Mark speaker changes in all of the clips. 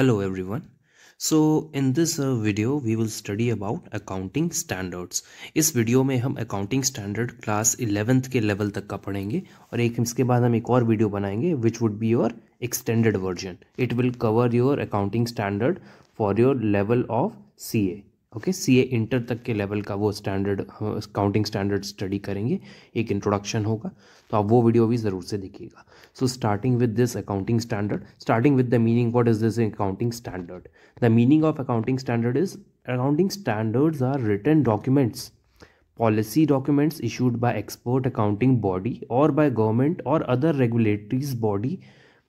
Speaker 1: Hello everyone. So in this video we will study about accounting standards. इस video में हम accounting standard class 11th के level तक का पढ़ेंगे और एक इसके बाद हम एक और वीडियो बनाएंगे which would be your extended version. It will cover your accounting standard for your level of CA. Okay C A inter तक के लेवल का वो स्टैंडर्ड काउंटिंग स्टैंडर्ड स्टडी करेंगे एक इंट्रोडक्शन होगा तो आप वो वीडियो भी ज़रूर से देखिएगा so starting with this accounting standard starting with the meaning what is this accounting standard the meaning of accounting standard is accounting standards are written documents policy documents issued by expert accounting body और by government और other regulatories body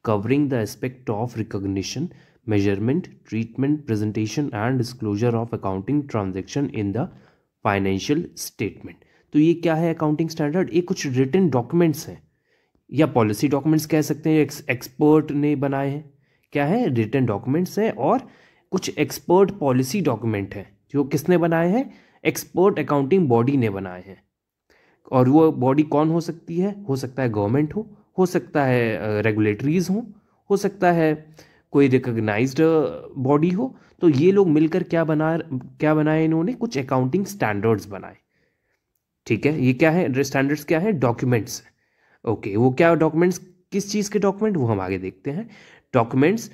Speaker 1: covering the aspect of recognition measurement, treatment, presentation and disclosure of accounting transaction in the financial statement तो ये क्या है accounting standard ये कुछ return documents हैं या पॉलिसी डॉक्यूमेंट्स कह सकते हैं एक्सपर्ट ने बनाए हैं क्या है रिटर्न डॉक्यूमेंट्स हैं और कुछ एक्सपर्ट पॉलिसी डॉक्यूमेंट हैं जो किसने बनाए हैं एक्सपर्ट अकाउंटिंग बॉडी ने बनाए हैं और वो बॉडी कौन हो सकती है हो सकता है गवर्नमेंट हो हो सकता है रेगुलेटरीज हो हो सकता है कोई रिकग्नाइज बॉडी uh, हो तो ये लोग मिलकर क्या बना क्या बनाए इन्होंने कुछ अकाउंटिंग स्टैंडर्ड्स बनाए ठीक है ये क्या है स्टैंडर्ड्स क्या है डॉक्यूमेंट्स ओके वो क्या डॉक्यूमेंट्स किस चीज़ के डॉक्यूमेंट वो हम आगे देखते हैं डॉक्यूमेंट्स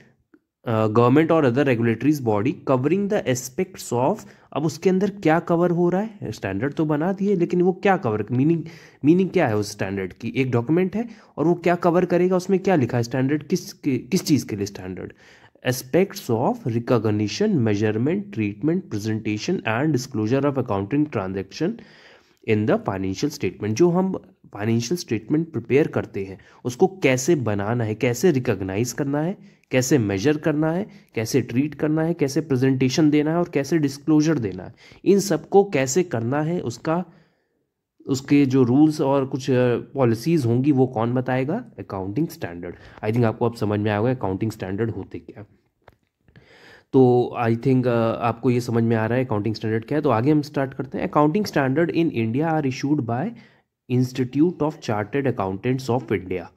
Speaker 1: गवर्नमेंट और other regulatories body covering the aspects of अब उसके अंदर क्या कवर हो रहा है स्टैंडर्ड तो बना दिए लेकिन वो क्या कवर मीनिंग मीनिंग क्या है उस स्टैंडर्ड की एक डॉक्यूमेंट है और वो क्या कवर करेगा उसमें क्या लिखा है स्टैंडर्ड किस किस चीज़ के लिए standard aspects of recognition measurement treatment presentation and disclosure of accounting transaction in the financial statement जो हम फाइनेंशियल स्टेटमेंट प्रिपेयर करते हैं उसको कैसे बनाना है कैसे रिकॉग्नाइज करना है कैसे मेजर करना है कैसे ट्रीट करना है कैसे प्रेजेंटेशन देना है और कैसे डिस्क्लोजर देना है इन सबको कैसे करना है उसका उसके जो रूल्स और कुछ पॉलिसीज़ होंगी वो कौन बताएगा अकाउंटिंग स्टैंडर्ड आई थिंक आपको अब समझ में आएगा अकाउंटिंग स्टैंडर्ड होते क्या तो आई थिंक आपको ये समझ में आ रहा है अकाउंटिंग स्टैंडर्ड क्या है तो आगे हम स्टार्ट करते हैं accounting standard in India are issued by Institute of Chartered Accountants of India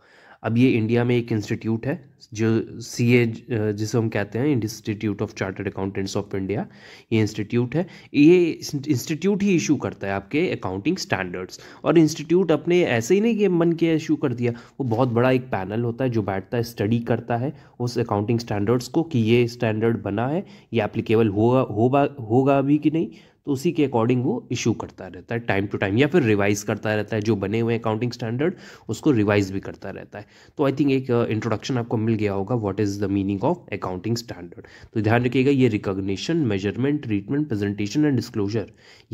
Speaker 1: अब ये इंडिया में एक इंस्टीट्यूट है जो सी ए जिसे हम कहते हैं Institute of Chartered Accountants of India ये इंस्टीट्यूट है ये इंस्टीट्यूट ही इशू करता है आपके अकाउंटिंग स्टैंडर्ड्स और इंस्टीट्यूट अपने ऐसे ही नहीं कि मन के इशू कर दिया वो बहुत बड़ा एक पैनल होता है जो बैठता है स्टडी करता है उस अकाउंटिंग स्टैंडर्ड्स को कि ये स्टैंडर्ड बना है ये एप्लीकेबल होगा होगा होगा अभी कि नहीं तो उसी के अकॉर्डिंग वो इशू करता रहता है टाइम टू टाइम या फिर रिवाइज करता रहता है जो बने हुए अकाउंटिंग स्टैंडर्ड उसको रिवाइज भी करता रहता है तो आई थिंक एक इंट्रोडक्शन uh, आपको मिल गया होगा what is the meaning of accounting standard तो ध्यान रखिएगा ये recognition measurement treatment presentation and disclosure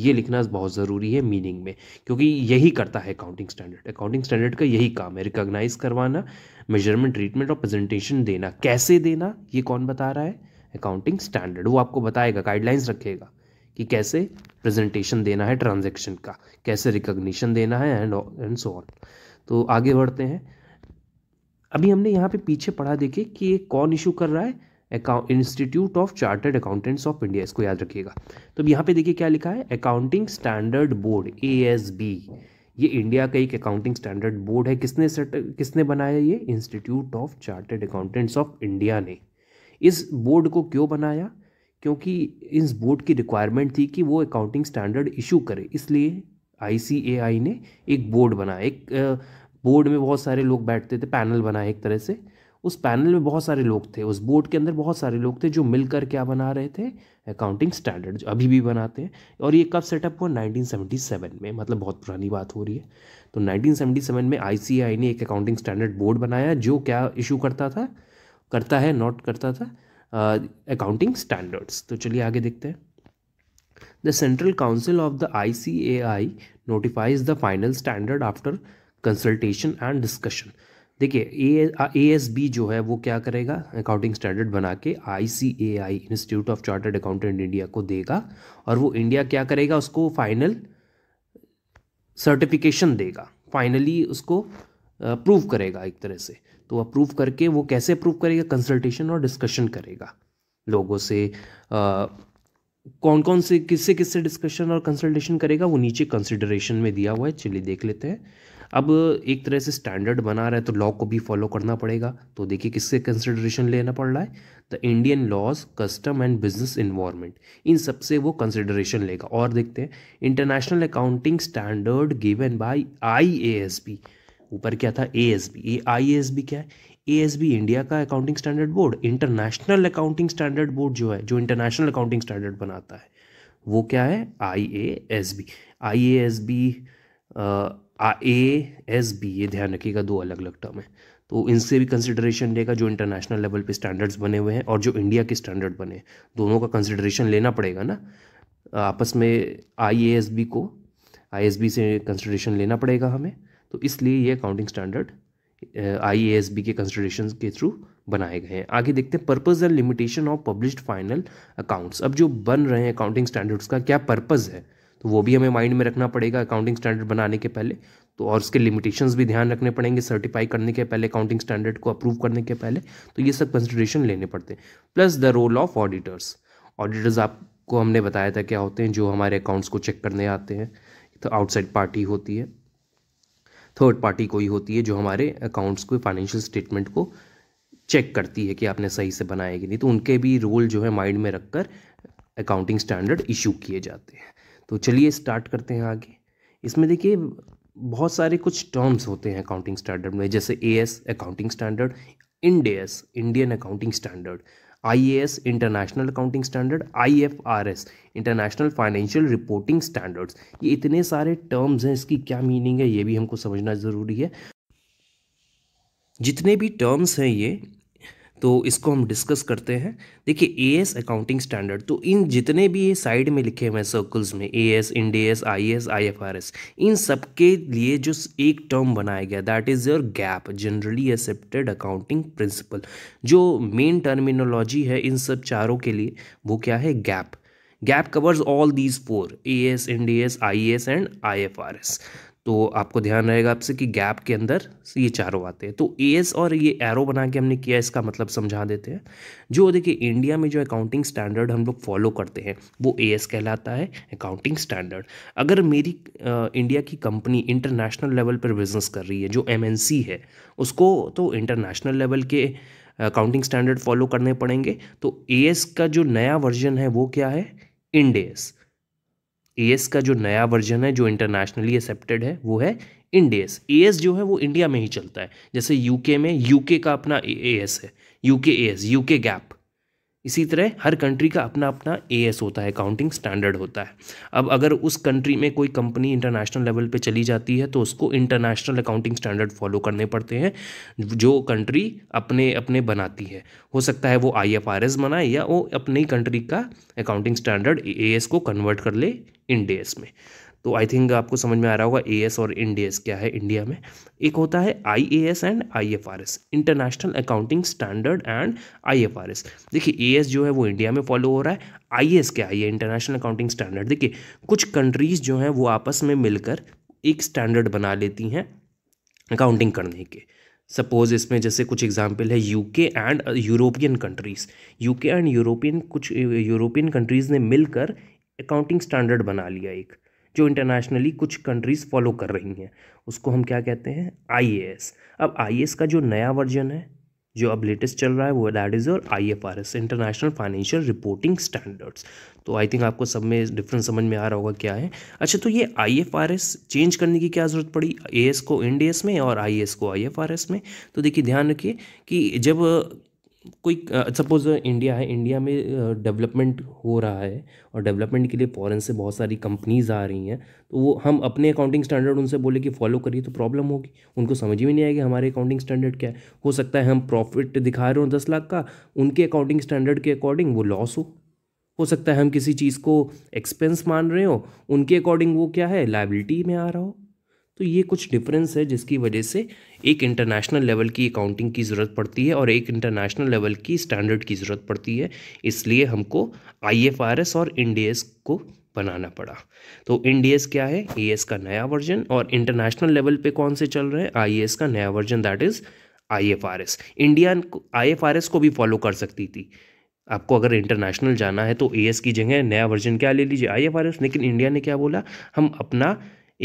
Speaker 1: ये लिखना बहुत ज़रूरी है मीनिंग में क्योंकि यही करता है अकाउंटिंग स्टैंडर्ड अकाउंटिंग स्टैंडर्ड का यही काम है रिकॉग्नाइज करवाना मेजरमेंट ट्रीटमेंट और प्रेजेंटेशन देना कैसे देना ये कौन बता रहा है अकाउंटिंग स्टैंडर्ड वो आपको बताएगा गाइडलाइंस रखेगा कि कैसे प्रेजेंटेशन देना है ट्रांजेक्शन का कैसे रिकग्निशन देना है एंड एंड सो ऑन तो आगे बढ़ते हैं अभी हमने यहाँ पे पीछे पढ़ा देखिए कि ये कौन इशू कर रहा है account Institute of Chartered Accountants of India इसको याद रखिएगा तो अब यहाँ पे देखिए क्या लिखा है accounting standard board A S B ये इंडिया का एक अकाउंटिंग स्टैंडर्ड बोर्ड है किसने सेट किसने बनाया ये Institute of Chartered Accountants of India ने इस बोर्ड को क्यों बनाया क्योंकि इस बोर्ड की रिक्वायरमेंट थी कि वो अकाउंटिंग स्टैंडर्ड इशू करे इसलिए आई ने एक बोर्ड बनाया एक बोर्ड में बहुत सारे लोग बैठते थे पैनल बनाए एक तरह से उस पैनल में बहुत सारे लोग थे उस बोर्ड के अंदर बहुत सारे लोग थे जो मिलकर क्या बना रहे थे अकाउंटिंग स्टैंडर्ड जो अभी भी बनाते हैं और ये कब सेटअप हुआ 1977 में मतलब बहुत पुरानी बात हो रही है तो 1977 में आई ने एक अकाउंटिंग स्टैंडर्ड बोर्ड बनाया जो क्या इशू करता था करता है नॉट करता था अकाउंटिंग uh, स्टैंडर्ड्स तो चलिए आगे देखते हैं the central council of the I C A I notifies the final standard after consultation and discussion देखिए ए एस बी जो है वो क्या करेगा अकाउंटिंग स्टैंडर्ड बना के I C A I Institute of Chartered Accountant India को देगा और वो इंडिया क्या करेगा उसको फाइनल सर्टिफिकेशन देगा फाइनली उसको प्रूव uh, करेगा एक तरह से तो अप्रूव करके वो कैसे अप्रूव करेगा कंसल्टेशन और डिस्कशन करेगा लोगों से आ, कौन कौन से किससे किससे डिस्कशन और कंसल्टेशन करेगा वो नीचे कंसिडरेशन में दिया हुआ है चलिए देख लेते हैं अब एक तरह से स्टैंडर्ड बना रहा है तो लॉ को भी फॉलो करना पड़ेगा तो देखिए किससे कंसिडरेशन लेना पड़ रहा है the Indian laws custom and business environment इन सब से वो कंसिडरेशन लेगा और देखते हैं international accounting standard given by I S P ऊपर क्या था ए एस बी ए आई एस बी क्या है ए एस बी इंडिया का accounting standard board international accounting standard board जो है जो इंटरनेशनल अकाउंटिंग स्टैंडर्ड बनाता है वो क्या है I A S B I A S B A S B ये ध्यान रखिएगा दो अलग अलग टर्म है तो इनसे भी कंसिडरेशन लेगा जो इंटरनेशनल लेवल पे स्टैंडर्ड्स बने हुए हैं और जो इंडिया के स्टैंडर्ड बने दोनों का कंसिडरेशन लेना पड़ेगा ना आपस में आई ए एस बी को आई एस बी से कंसिडरेशन लेना पड़ेगा हमें तो इसलिए ये accounting standard I A S B के कंसिडरेशन के थ्रू बनाए गए हैं आगे देखते हैं purpose and limitation of published final accounts अब जो बन रहे हैं अकाउंटिंग स्टैंडर्ड्स का क्या पर्पज़ है तो वो भी हमें माइंड में रखना पड़ेगा अकाउंटिंग स्टैंडर्ड बनाने के पहले तो और उसके लिमिटेशंस भी ध्यान रखने पड़ेंगे सर्टिफाई करने के पहले अकाउंटिंग स्टैंडर्ड को अप्रूव करने के पहले तो ये सब कंसिडरेशन लेने पड़ते हैं plus the role of auditors auditors आपको हमने बताया था क्या होते हैं जो हमारे अकाउंट्स को चेक करने आते हैं तो आउटसाइड पार्टी होती है थर्ड पार्टी कोई होती है जो हमारे अकाउंट्स को फाइनेंशियल स्टेटमेंट को चेक करती है कि आपने सही से बनाया कि नहीं तो उनके भी रोल जो है माइंड में रखकर अकाउंटिंग स्टैंडर्ड इशू किए जाते हैं तो चलिए स्टार्ट करते हैं आगे इसमें देखिए बहुत सारे कुछ टर्म्स होते हैं अकाउंटिंग स्टैंडर्ड में जैसे A S accounting standard S Indian accounting standard IAS international accounting standard IFRS international financial reporting standards ये इतने सारे टर्म्स हैं इसकी क्या मीनिंग है ये भी हमको समझना ज़रूरी है जितने भी टर्म्स हैं ये तो इसको हम डिस्कस करते हैं देखिए ए एस अकाउंटिंग स्टैंडर्ड तो इन जितने भी ये साइड में लिखे हुए हैं सर्कल्स में A S D S I S I F R S इन सब के लिए जो एक टर्म बनाया गया that is your GAAP generally accepted accounting principle जो मेन टर्मिनोलॉजी है इन सब चारों के लिए वो क्या है GAAP GAAP covers all these four A S N D S I S and I F R S तो आपको ध्यान रहेगा आपसे कि गैप के अंदर ये चारों आते हैं तो एस और ये एरो बना के हमने किया इसका मतलब समझा देते हैं जो देखिए इंडिया में जो अकाउंटिंग स्टैंडर्ड हम लोग फॉलो करते हैं वो ए कहलाता है अकाउंटिंग स्टैंडर्ड अगर मेरी आ, इंडिया की कंपनी इंटरनेशनल लेवल पर बिजनेस कर रही है जो एम है उसको तो इंटरनेशनल लेवल के अकाउंटिंग स्टैंडर्ड फॉलो करने पड़ेंगे तो ए का जो नया वर्जन है वो क्या है इंडेस ए का जो नया वर्जन है जो इंटरनेशनली एक्सेप्टेड है वो है इंडेस ए जो है वो इंडिया में ही चलता है जैसे यूके में यूके का अपना ए है UK A S UK GAAP इसी तरह हर कंट्री का अपना अपना ए होता है अकाउंटिंग स्टैंडर्ड होता है अब अगर उस कंट्री में कोई कंपनी इंटरनेशनल लेवल पे चली जाती है तो उसको इंटरनेशनल अकाउंटिंग स्टैंडर्ड फॉलो करने पड़ते हैं जो कंट्री अपने अपने बनाती है हो सकता है वो आई एफ आर एस बनाए या वो अपनी कंट्री का अकाउंटिंग स्टैंडर्ड ए को कन्वर्ट कर ले इन एस में तो आई थिंक आपको समझ में आ रहा होगा ए एस और इन क्या है इंडिया में एक होता है I A S and I F R S international accounting standard and I F R S देखिए ए एस जो है वो इंडिया में फॉलो हो रहा है आई एस क्या है ये इंटरनेशनल अकाउंटिंग स्टैंडर्ड देखिए कुछ कंट्रीज़ जो हैं वो आपस में मिलकर एक स्टैंडर्ड बना लेती हैं अकाउंटिंग करने के सपोज इसमें जैसे कुछ एग्जाम्पल है UK and European countries UK and European कुछ यूरोपियन कंट्रीज़ ने मिलकर अकाउंटिंग स्टैंडर्ड बना लिया एक जो इंटरनेशनली कुछ कंट्रीज़ फॉलो कर रही हैं उसको हम क्या कहते हैं आई अब आई का जो नया वर्जन है जो अब लेटेस्ट चल रहा है वो that is your I F R S international financial reporting standards तो आई थिंक आपको सब में डिफरेंस समझ में आ रहा होगा क्या है अच्छा तो ये I F R S change करने की क्या ज़रूरत पड़ी ए एस को एन डी एस में और आई एस को आई एफ आर एस में तो देखिए ध्यान रखिए कि जब कोई सपोज इंडिया है इंडिया में डेवलपमेंट हो रहा है और डेवलपमेंट के लिए फॉरेन से बहुत सारी कंपनीज आ रही हैं तो वो हम अपने अकाउंटिंग स्टैंडर्ड उनसे बोले कि फॉलो करिए तो प्रॉब्लम होगी उनको समझ में नहीं आएगी हमारे अकाउंटिंग स्टैंडर्ड क्या है हो सकता है हम प्रॉफिट दिखा रहे हो दस लाख का उनके अकाउंटिंग स्टैंडर्ड के अकॉर्डिंग वो लॉस हो हो सकता है हम किसी चीज़ को एक्सपेंस मान रहे हो उनके अकॉर्डिंग वो क्या है लाइबिलिटी में आ रहा हो तो ये कुछ डिफरेंस है जिसकी वजह से एक इंटरनेशनल लेवल की अकाउंटिंग की ज़रूरत पड़ती है और एक इंटरनेशनल लेवल की स्टैंडर्ड की ज़रूरत पड़ती है इसलिए हमको आई और इंडियस को बनाना पड़ा तो इंडियस क्या है ए का नया वर्जन और इंटरनेशनल लेवल पे कौन से चल रहे हैं आई का नया version that is I India I को भी फॉलो कर सकती थी आपको अगर इंटरनेशनल जाना है तो ए की जगह नया वर्जन क्या ले लीजिए आई लेकिन इंडिया ने क्या बोला हम अपना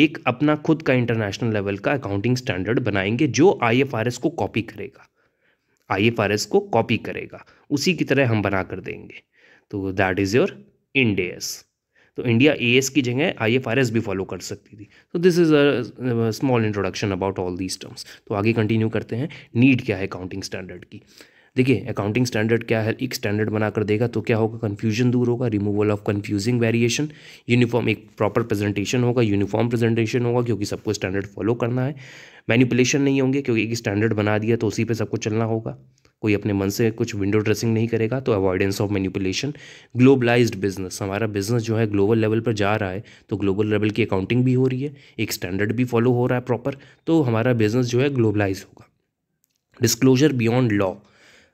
Speaker 1: एक अपना खुद का इंटरनेशनल लेवल का अकाउंटिंग स्टैंडर्ड बनाएंगे जो आईएफआरएस को कॉपी करेगा आईएफआरएस को कॉपी करेगा उसी की तरह हम बना कर देंगे तो दैट इज़ योर इंडेस तो इंडिया ए एस की जगह आई एफ आर एस भी फॉलो कर सकती थी तो this is a small introduction about all these terms तो आगे कंटिन्यू करते हैं नीड क्या है अकाउंटिंग स्टैंडर्ड की देखिए अकाउंटिंग स्टैंडर्ड क्या है एक स्टैंडर्ड बनाकर देगा तो क्या होगा कन्फ्यूजन दूर होगा removal of confusing variation uniform एक प्रॉपर प्रेजेंटेशन होगा यूनिफॉर्म प्रेजेंटेशन होगा क्योंकि सबको स्टैंडर्ड फॉलो करना है मैनिपुलेशन नहीं होंगे क्योंकि एक स्टैंडर्ड बना दिया तो उसी पर सबको चलना होगा कोई अपने मन से कुछ विंडो ड्रेसिंग नहीं करेगा तो avoidance of manipulation globalize business हमारा बिजनेस जो है ग्लोबल लेवल पर जा रहा है तो ग्लोबल लेवल की अकाउंटिंग भी हो रही है एक स्टैंडर्ड भी फॉलो हो रहा है प्रॉपर तो हमारा बिजनेस जो है ग्लोबलाइज होगा डिस्क्लोजर बियॉन्ड लॉ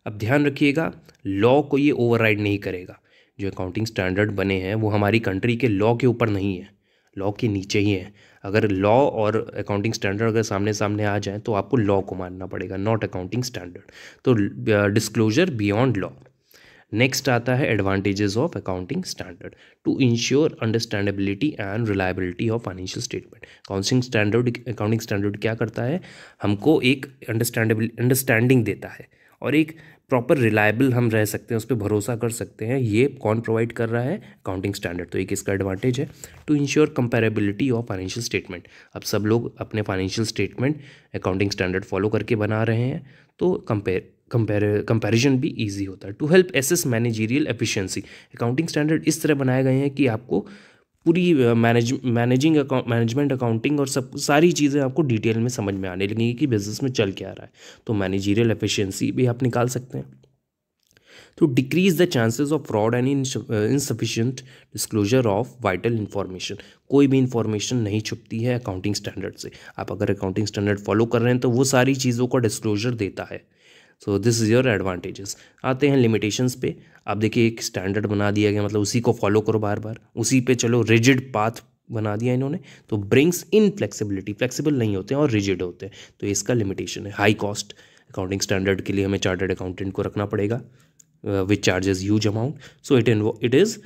Speaker 1: अब ध्यान रखिएगा लॉ को ये ओवरराइड नहीं करेगा जो अकाउंटिंग स्टैंडर्ड बने हैं वो हमारी कंट्री के लॉ के ऊपर नहीं है लॉ के नीचे ही हैं अगर लॉ और अकाउंटिंग स्टैंडर्ड अगर सामने सामने आ जाए तो आपको लॉ को मानना पड़ेगा नॉट अकाउंटिंग स्टैंडर्ड तो डिस्क्लोजर बियॉन्ड लॉ नेक्स्ट आता है advantages of accounting standard to ensure understandability and reliability of financial statement accounting standard accounting standard क्या करता है हमको एक अंडरस्टैंडेबल अंडरस्टैंडिंग देता है और एक प्रॉपर रिलायबल हम रह सकते हैं उस पर भरोसा कर सकते हैं ये कौन प्रोवाइड कर रहा है अकाउंटिंग स्टैंडर्ड तो एक इसका एडवांटेज है to ensure comparability of financial statement अब सब लोग अपने financial statement accounting standard follow करके बना रहे हैं तो कंपेयर कंपेरिजन भी ईजी होता है to help assess managerial efficiency accounting standard इस तरह बनाए गए हैं कि आपको पूरी manage managing account management accounting और सब सारी चीज़ें आपको डिटेल में समझ में आने लगेंगी कि बिज़नेस में चल क्या रहा है तो मैनेजीरियल एफिशिएंसी भी आप निकाल सकते हैं तो decrease the chances of fraud and insufficient disclosure of vital information कोई भी इंफॉर्मेशन नहीं छुपती है अकाउंटिंग स्टैंडर्ड से आप अगर अकाउंटिंग स्टैंडर्ड फॉलो कर रहे हैं तो वो सारी चीज़ों का डिस्क्लोजर देता है so this is your advantages आते हैं लिमिटेशंस पे आप देखिए एक स्टैंडर्ड बना दिया गया मतलब उसी को फॉलो करो बार बार उसी पे चलो रिजिड पाथ बना दिया इन्होंने तो ब्रिंग्स इन फ्लेक्सिबिलिटी फ्लेक्सिबल नहीं होते हैं और रिजिड होते हैं तो इसका लिमिटेशन है हाई कॉस्ट अकाउंटिंग स्टैंडर्ड के लिए हमें चार्टर्ड अकाउंटेंट को रखना पड़ेगा which charges huge amount so it in it is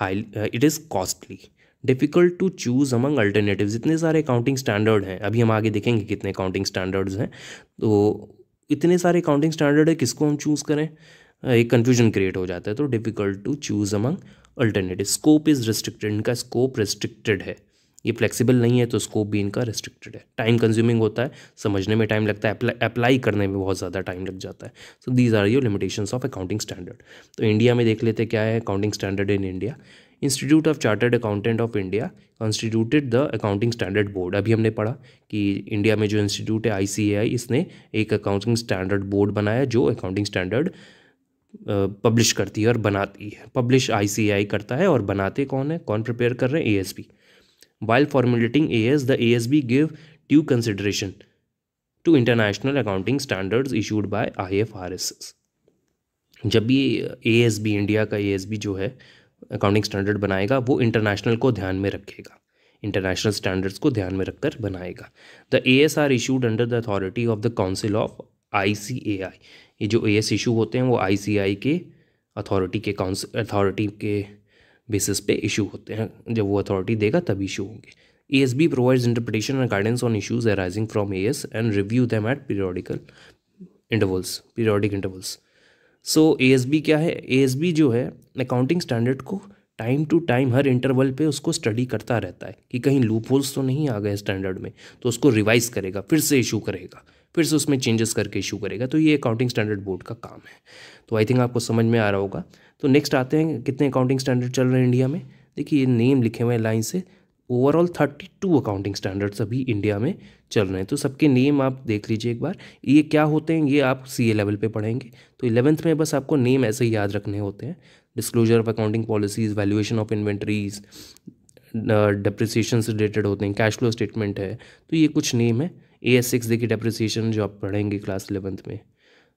Speaker 1: high it is costly difficult to choose among alternative इतने सारे अकाउंटिंग स्टैंडर्ड हैं अभी हम आगे देखेंगे कितने अकाउंटिंग स्टैंडर्ड्स हैं तो इतने सारे काउंटिंग स्टैंडर्ड है किसको हम चूज़ करें एक कन्फ्यूजन क्रिएट हो जाता है तो difficult to choose among alternative scope is restricted इनका स्कोप रिस्ट्रिक्टेड है ये फ्लेक्सिबल नहीं है तो स्कोप भी इनका रिस्ट्रिक्टेड है टाइम कंज्यूमिंग होता है समझने में टाइम लगता है अप्लाई करने में बहुत ज़्यादा टाइम लग जाता है so these are your limitations of accounting standard तो इंडिया में देख लेते क्या है accounting standard in India Institute of Chartered Accountant of India constituted the accounting standard board अभी हमने पढ़ा कि इंडिया में जो इंस्टीट्यूट है आई इसने एक अकाउंटिंग स्टैंडर्ड बोर्ड बनाया जो अकाउंटिंग स्टैंडर्ड पब्लिश करती है और बनाती है पब्लिश आई करता है और बनाते कौन है कौन प्रिपेयर कर रहे हैं ए while formulating AS, the ASB gave due consideration to international accounting standards issued by IFRS. जब भी ए एस बी इंडिया का ए एस बी जो है अकाउंटिंग स्टैंडर्ड बनाएगा वो इंटरनेशनल को ध्यान में रखेगा इंटरनेशनल स्टैंडर्ड्स को ध्यान में रखकर बनाएगा the A S are issued under the authority of the council of I C A I ये जो ए एस इशू होते हैं वो आई सी आई के अथॉरिटी के काउंसिल अथॉरिटी के बेसिस पे इशू होते हैं जब वो अथॉरिटी देगा तब इशू होंगे A S B provides interpretation and guidance on issues arising from A S and review them at periodical intervals periodic intervals so A S B क्या है ए एस बी जो है अकाउंटिंग स्टैंडर्ड को time to time हर interval पे उसको study करता रहता है कि कहीं लूप होल्स तो नहीं आ गए स्टैंडर्ड में तो उसको रिवाइज करेगा फिर से इशू करेगा फिर से उसमें चेंजेस करके इशू करेगा तो ये अकाउंटिंग स्टैंडर्ड बोर्ड का काम है तो आई थिंक आपको समझ में आ रहा होगा तो नेक्स्ट आते हैं कितने अकाउंटिंग स्टैंडर्ड चल रहे हैं इंडिया में देखिए ये नेम लिखे हुए हैं लाइन से overall thirty two accounting standards अभी इंडिया में चल रहे हैं तो सबके नेम आप देख लीजिए एक बार ये क्या होते हैं ये आप सी ए लेवल पर पढ़ेंगे तो इलेवंथ में बस आपको नेम ऐसे ही याद रखने होते हैं disclosure of accounting policies valuation of inventories depreciation से रिलेटेड होते हैं कैश फ्लो स्टेटमेंट है तो ये कुछ नेम है ए एस सिक्स देखिए डेप्रिसिएशन जो आप पढ़ेंगे क्लास इलेवंथ में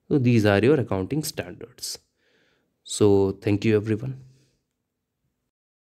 Speaker 1: तो these are your accounting standards so thank you everyone